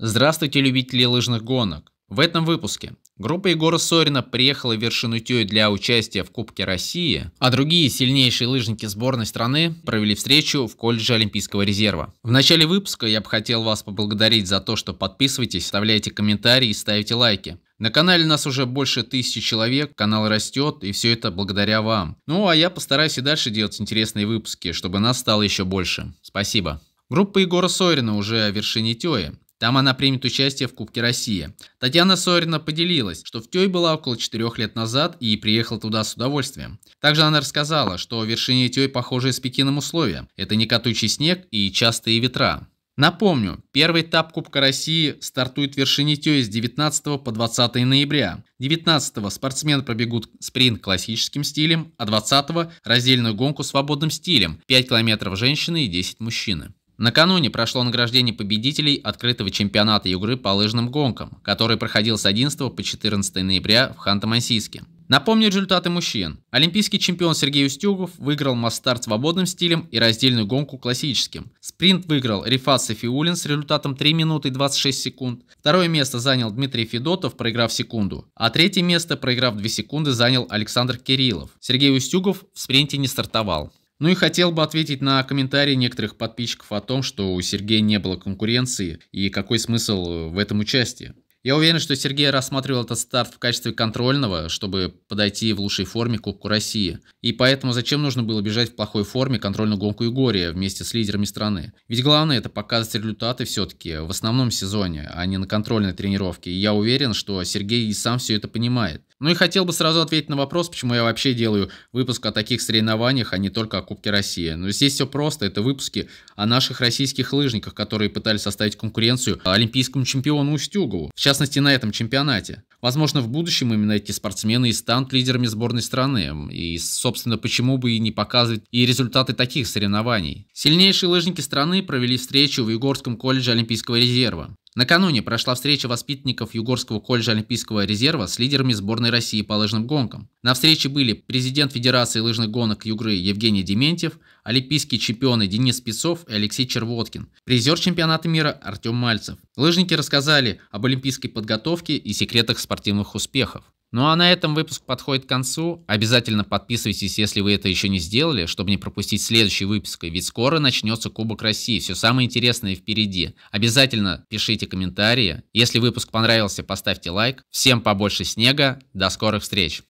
Здравствуйте, любители лыжных гонок! В этом выпуске группа Егора Сорина приехала в вершину Тюи для участия в Кубке России, а другие сильнейшие лыжники сборной страны провели встречу в колледже Олимпийского резерва. В начале выпуска я бы хотел вас поблагодарить за то, что подписываетесь, оставляете комментарии и ставите лайки. На канале нас уже больше тысячи человек, канал растет, и все это благодаря вам. Ну а я постараюсь и дальше делать интересные выпуски, чтобы нас стало еще больше. Спасибо. Группа Егора Сорина уже о вершине Тёи. Там она примет участие в Кубке России. Татьяна Сорина поделилась, что в Тёй была около 4 лет назад и приехала туда с удовольствием. Также она рассказала, что вершине Тёй похожи с Пекином условия. Это не катучий снег и частые ветра. Напомню, первый этап Кубка России стартует в вершине Тёй с 19 по 20 ноября. 19 спортсмены пробегут спринт классическим стилем, а 20 раздельную гонку свободным стилем – 5 километров женщины и 10 мужчины. Накануне прошло награждение победителей открытого чемпионата Югры по лыжным гонкам, который проходил с 11 по 14 ноября в Ханты-Мансийске. Напомню результаты мужчин. Олимпийский чемпион Сергей Устюгов выиграл масс-старт свободным стилем и раздельную гонку классическим. Спринт выиграл Рифат Софиулин с результатом 3 минуты 26 секунд. Второе место занял Дмитрий Федотов, проиграв секунду. А третье место, проиграв 2 секунды, занял Александр Кириллов. Сергей Устюгов в спринте не стартовал. Ну и хотел бы ответить на комментарии некоторых подписчиков о том, что у Сергея не было конкуренции и какой смысл э, в этом участии. Я уверен, что Сергей рассматривал этот старт в качестве контрольного, чтобы подойти в лучшей форме к Кубку России. И поэтому зачем нужно было бежать в плохой форме контрольную гонку Егория вместе с лидерами страны? Ведь главное это показать результаты все-таки в основном сезоне, а не на контрольной тренировке. И я уверен, что Сергей и сам все это понимает. Ну и хотел бы сразу ответить на вопрос, почему я вообще делаю выпуск о таких соревнованиях, а не только о Кубке России. Но ну, здесь все просто, это выпуски о наших российских лыжниках, которые пытались составить конкуренцию олимпийскому чемпиону Устюгову, в частности на этом чемпионате. Возможно, в будущем именно эти спортсмены и станут лидерами сборной страны. И, собственно, почему бы и не показывать и результаты таких соревнований. Сильнейшие лыжники страны провели встречу в Югорском колледже Олимпийского резерва. Накануне прошла встреча воспитанников Югорского колледжа Олимпийского резерва с лидерами сборной России по лыжным гонкам. На встрече были президент Федерации лыжных гонок Югры Евгений Дементьев, олимпийские чемпионы Денис Песов и Алексей Червоткин, призер чемпионата мира Артем Мальцев. Лыжники рассказали об олимпийской подготовке и секретах спортивных успехов. Ну а на этом выпуск подходит к концу. Обязательно подписывайтесь, если вы это еще не сделали, чтобы не пропустить следующий выпуск. Ведь скоро начнется Кубок России. Все самое интересное впереди. Обязательно пишите комментарии. Если выпуск понравился, поставьте лайк. Всем побольше снега. До скорых встреч.